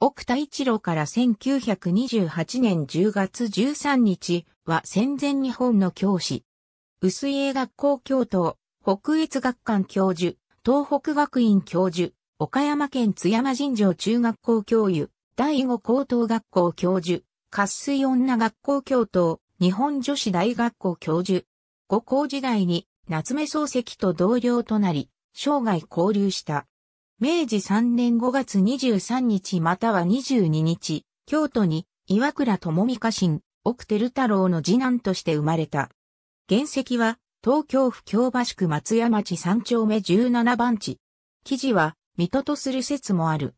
奥田一郎から1928年10月13日は戦前日本の教師。薄井英学校教頭、北越学館教授、東北学院教授、岡山県津山神城中学校教諭、第五高等学校教授、滑水女学校教頭、日本女子大学校教授。五校時代に夏目漱石と同僚となり、生涯交流した。明治3年5月23日または22日、京都に岩倉智美家臣、奥照太郎の次男として生まれた。原石は東京府京橋区松屋町3丁目17番地。記事は水戸とする説もある。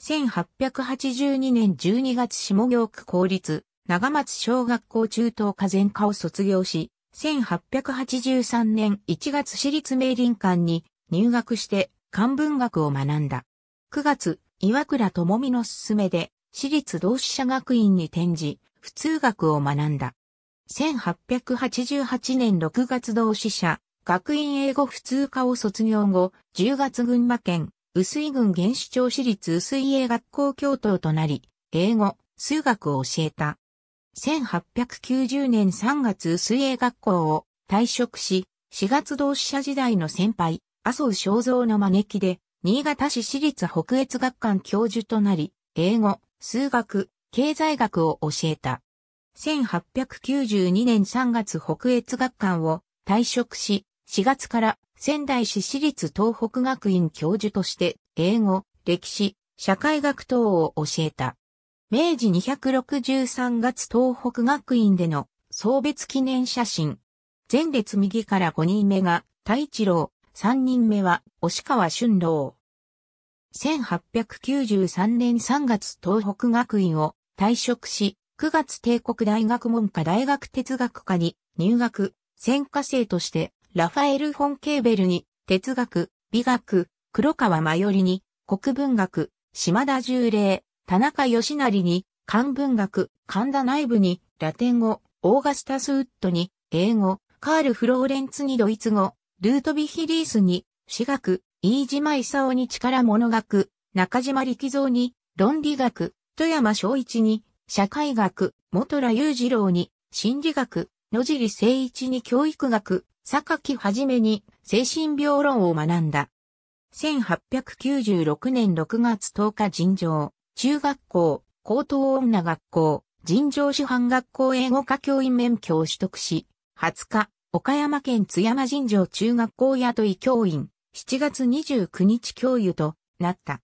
1882年12月下京区公立、長松小学校中等科前科を卒業し、1883年1月私立明林館に入学して漢文学を学んだ。9月、岩倉智美の勧めで、私立同志社学院に転じ、普通学を学んだ。1888年6月同志社、学院英語普通科を卒業後、10月群馬県、薄井郡原始町私立薄井英学校教頭となり、英語、数学を教えた。1890年3月薄井英学校を退職し、4月同志社時代の先輩、麻生正蔵の招きで、新潟市私立北越学館教授となり、英語、数学、経済学を教えた。1892年3月北越学館を退職し、4月から仙台市私立東北学院教授として英語、歴史、社会学等を教えた。明治263月東北学院での送別記念写真。前列右から5人目が太一郎、三人目は、押川俊郎。1893年3月東北学院を退職し、9月帝国大学文科大学哲学科に入学、専科生として、ラファエル・フォン・ケーベルに、哲学、美学、黒川真よりに、国文学、島田重礼、田中義成に、漢文学、神田内部に、ラテン語、オーガスタスウッドに、英語、カール・フローレンツにドイツ語、ルートビヒリースに、私学、飯島勲に力物学、中島力蔵に、論理学、富山昭一に、社会学、元良雄二郎に、心理学、野尻誠一に教育学、榊はじめに、精神病論を学んだ。1896年6月10日尋常、中学校、高等女学校、尋常師範学校英語科教員免許を取得し、20日、岡山県津山尋常中学校雇い教員、7月29日教諭となった。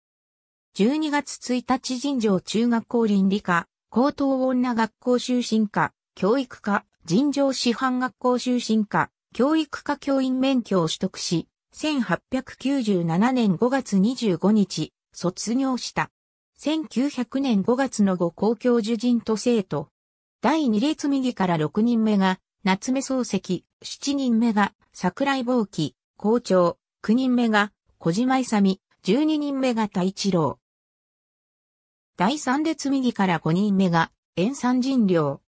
12月1日尋常中学校倫理科、高等女学校修身科、教育科、尋常師範学校修身科、教育科教員免許を取得し、1897年5月25日、卒業した。1900年5月の後公教授人と生徒。第2列右から6人目が夏目漱石、7人目が桜井坊記、校長、9人目が小島勇、12人目が太一郎。第3列右から5人目が塩山人寮。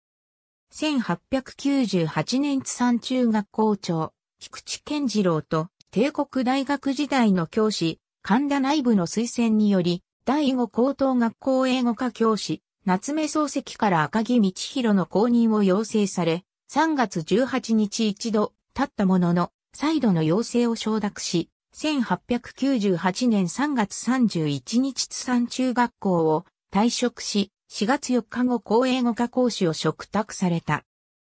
1898年津山中学校長、菊池健次郎と帝国大学時代の教師、神田内部の推薦により、第5高等学校英語科教師、夏目漱石から赤木道弘の公認を要請され、3月18日一度経ったものの、再度の要請を承諾し、1898年3月31日津山中学校を退職し、4月4日後公営語科講師を嘱託された。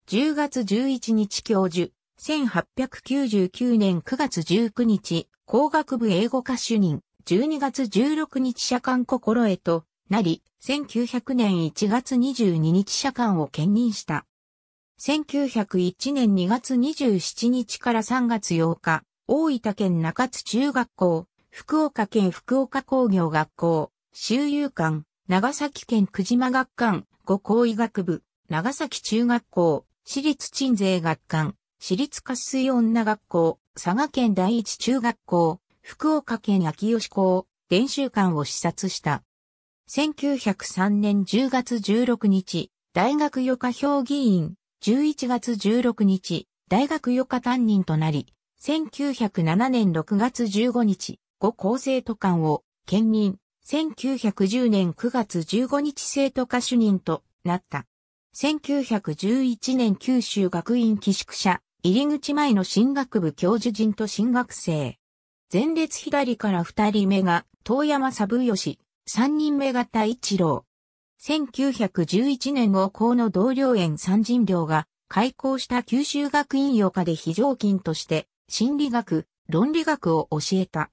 10月11日教授、1899年9月19日、工学部英語科主任、12月16日社官心得となり、1900年1月22日社官を兼任した。1901年2月27日から3月8日、大分県中津中学校、福岡県福岡工業学校、周遊館、長崎県久島学館、五校医学部、長崎中学校、私立鎮西学館、私立滑水女学校、佐賀県第一中学校、福岡県秋吉校、練習館を視察した。1903年10月16日、大学予科評議員、11月16日、大学予科担任となり、1907年6月15日、後校生徒官を、兼任、1910年9月15日生徒課主任となった。1911年九州学院寄宿舎、入り口前の進学部教授陣と進学生。前列左から二人目が、遠山三吉、三人目が太一郎、1911年を校の同僚園三人寮が開校した九州学院予科で非常勤として心理学、論理学を教えた。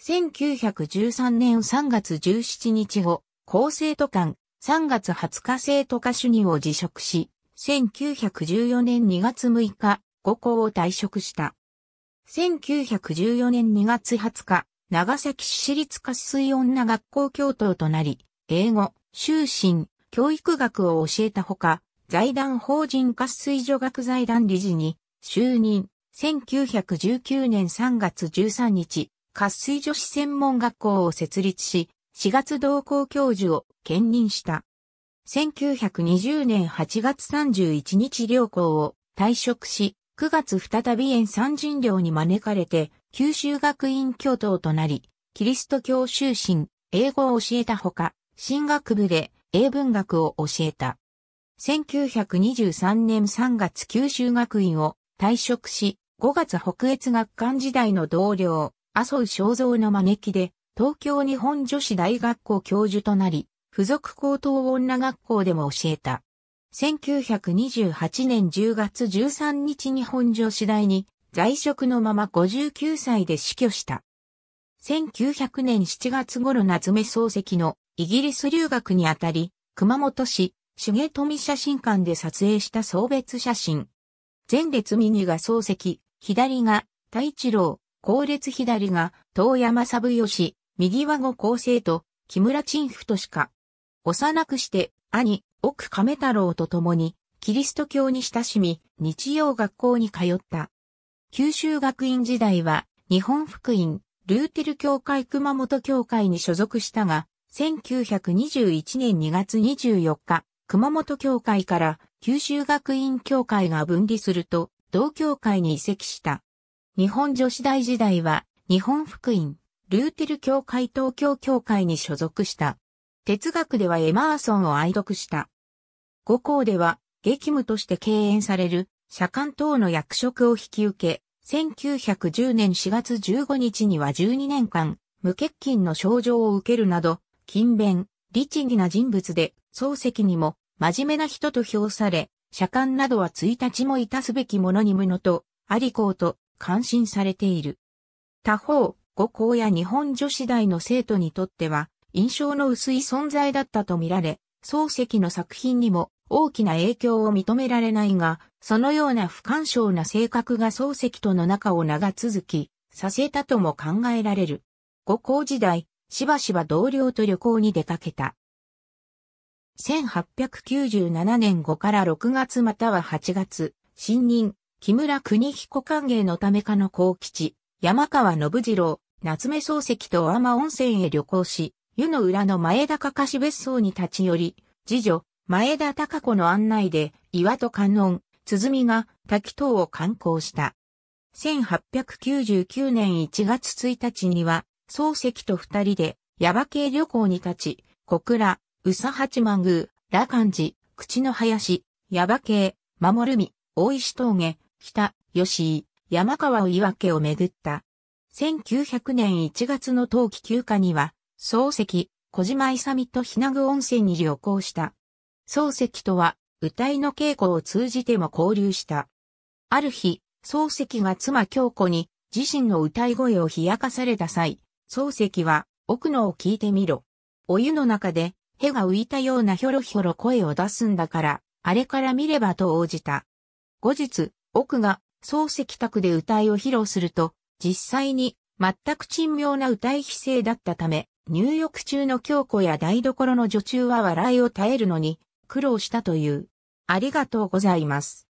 1913年3月17日後、校生徒間、3月20日生徒科主任を辞職し、1914年2月6日、五校を退職した。1914年2月20日、長崎市立活水女学校教頭となり、英語、修身、教育学を教えたほか、財団法人活水女学財団理事に就任、1919年3月13日、活水女子専門学校を設立し、4月同校教授を兼任した。1920年8月31日両校を退職し、9月再び円三人寮に招かれて、九州学院教頭となり、キリスト教修身、英語を教えたほか、神学部で英文学を教えた。1923年3月九州学院を退職し、5月北越学館時代の同僚、麻生正蔵の招きで、東京日本女子大学校教授となり、付属高等女学校でも教えた。1928年10月13日日本女子大に在職のまま59歳で死去した。1900年7月頃夏目漱石のイギリス留学にあたり、熊本市、重富写真館で撮影した送別写真。前列右が漱石、左が太一郎、後列左が遠山三義、右は後構生と木村陳夫としか。幼くして兄、奥亀太郎と共にキリスト教に親しみ、日曜学校に通った。九州学院時代は日本福音、ルーテル教会熊本教会に所属したが、1921年2月24日、熊本教会から九州学院教会が分離すると、同教会に移籍した。日本女子大時代は、日本福音、ルーテル教会東京教会に所属した。哲学ではエマーソンを愛読した。五校では、激務として敬遠される、社官等の役職を引き受け、1910年4月15日には12年間、無欠勤の症状を受けるなど、勤勉、律儀な人物で、漱石にも、真面目な人と評され、社官などは1日もいたすべきものに無のと、ありこうと、感心されている。他方、五校や日本女子大の生徒にとっては、印象の薄い存在だったと見られ、漱石の作品にも大きな影響を認められないが、そのような不干渉な性格が漱石との仲を長続き、させたとも考えられる。五校時代、しばしば同僚と旅行に出かけた。1897年5から6月または8月、新任、木村国彦歓迎のためかの幸吉、山川信次郎、夏目漱石と天温泉へ旅行し、湯の裏の前田かかし別荘に立ち寄り、次女、前田隆子の案内で、岩戸観音、鼓が滝等を観光した。1899年1月1日には、漱石と二人で、ヤバ系旅行に立ち、小倉、宇佐八幡宮、羅漢寺、口の林、ヤバ系、守るみ、大石峠、北、吉井、山川を岩家を巡った。1900年1月の冬季休暇には、漱石、小島勇と日名具温泉に旅行した。漱石とは、歌いの稽古を通じても交流した。ある日、漱石が妻京子に自身の歌い声を冷やかされた際、漱石は、奥野を聞いてみろ。お湯の中で、へが浮いたようなひょろひょろ声を出すんだから、あれから見ればと応じた。後日、奥が漱石宅で歌いを披露すると、実際に全く珍妙な歌い姿勢だったため、入浴中の京子や台所の女中は笑いを耐えるのに苦労したという。ありがとうございます。